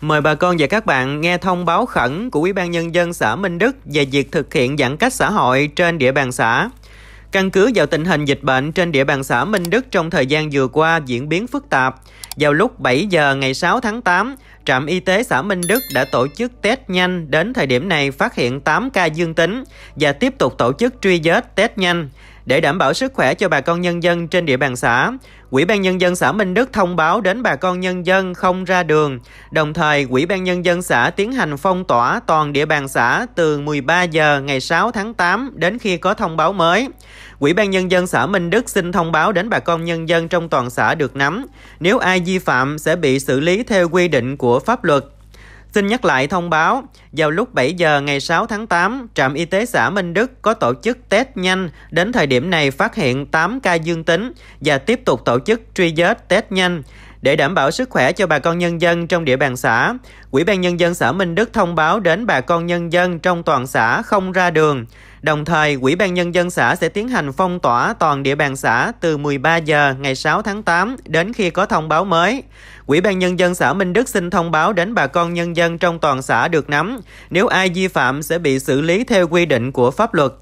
Mời bà con và các bạn nghe thông báo khẩn của Ủy ban Nhân dân xã Minh Đức về việc thực hiện giãn cách xã hội trên địa bàn xã. Căn cứ vào tình hình dịch bệnh trên địa bàn xã Minh Đức trong thời gian vừa qua diễn biến phức tạp, vào lúc 7 giờ ngày 6 tháng 8, trạm y tế xã Minh Đức đã tổ chức test nhanh đến thời điểm này phát hiện 8 ca dương tính và tiếp tục tổ chức truy vết test nhanh. Để đảm bảo sức khỏe cho bà con nhân dân trên địa bàn xã, Quỹ ban Nhân dân xã Minh Đức thông báo đến bà con nhân dân không ra đường. Đồng thời, quỹ ban Nhân dân xã tiến hành phong tỏa toàn địa bàn xã từ 13 giờ ngày 6 tháng 8 đến khi có thông báo mới. Quỹ ban Nhân dân xã Minh Đức xin thông báo đến bà con nhân dân trong toàn xã được nắm. Nếu ai vi phạm sẽ bị xử lý theo quy định của pháp luật. Xin nhắc lại thông báo, vào lúc 7 giờ ngày 6 tháng 8, trạm y tế xã Minh Đức có tổ chức test nhanh, đến thời điểm này phát hiện 8 ca dương tính và tiếp tục tổ chức truy vết test nhanh. Để đảm bảo sức khỏe cho bà con nhân dân trong địa bàn xã, Ủy ban Nhân dân xã Minh Đức thông báo đến bà con nhân dân trong toàn xã không ra đường. Đồng thời, Ủy ban Nhân dân xã sẽ tiến hành phong tỏa toàn địa bàn xã từ 13 giờ ngày 6 tháng 8 đến khi có thông báo mới. Ủy ban Nhân dân xã Minh Đức xin thông báo đến bà con nhân dân trong toàn xã được nắm. Nếu ai vi phạm sẽ bị xử lý theo quy định của pháp luật.